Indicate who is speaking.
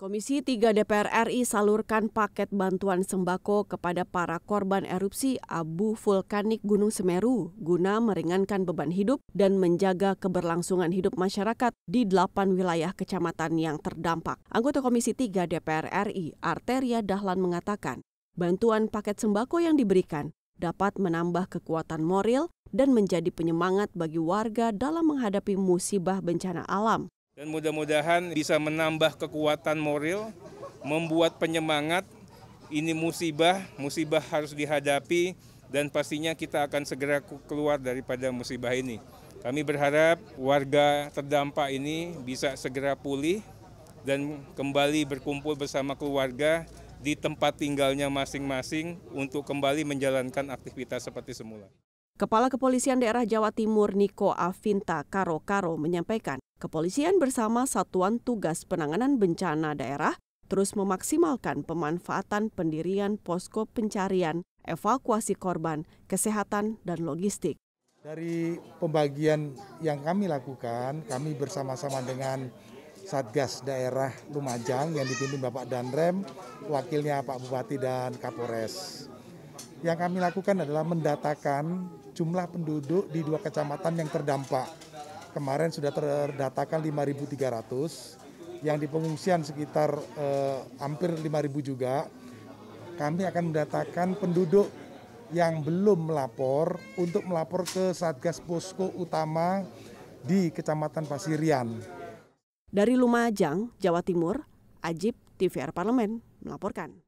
Speaker 1: Komisi 3 DPR RI salurkan paket bantuan sembako kepada para korban erupsi abu vulkanik Gunung Semeru guna meringankan beban hidup dan menjaga keberlangsungan hidup masyarakat di delapan wilayah kecamatan yang terdampak. Anggota Komisi 3 DPR RI, Arteria Dahlan mengatakan, bantuan paket sembako yang diberikan dapat menambah kekuatan moral dan menjadi penyemangat bagi warga dalam menghadapi musibah bencana alam.
Speaker 2: Dan mudah-mudahan bisa menambah kekuatan moral, membuat penyemangat, ini musibah, musibah harus dihadapi, dan pastinya kita akan segera keluar daripada musibah ini. Kami berharap warga terdampak ini bisa segera pulih dan kembali berkumpul bersama keluarga di tempat tinggalnya masing-masing untuk kembali menjalankan aktivitas seperti semula.
Speaker 1: Kepala Kepolisian Daerah Jawa Timur Niko Avinta Karo Karo menyampaikan Kepolisian bersama Satuan Tugas Penanganan Bencana Daerah terus memaksimalkan pemanfaatan pendirian posko pencarian, evakuasi korban, kesehatan, dan logistik. Dari pembagian yang kami lakukan, kami bersama-sama dengan
Speaker 3: Satgas Daerah Lumajang yang dipimpin Bapak Danrem, wakilnya Pak Bupati dan Kapolres. Yang kami lakukan adalah mendatakan jumlah penduduk di dua kecamatan yang terdampak Kemarin sudah terdatakan 5.300, yang di pengungsian sekitar eh, hampir 5.000 juga. Kami akan mendatakan penduduk yang belum melapor untuk melapor ke Satgas Posko Utama di Kecamatan Pasirian.
Speaker 1: Dari Lumajang, Jawa Timur, Ajib TVR Parlemen melaporkan.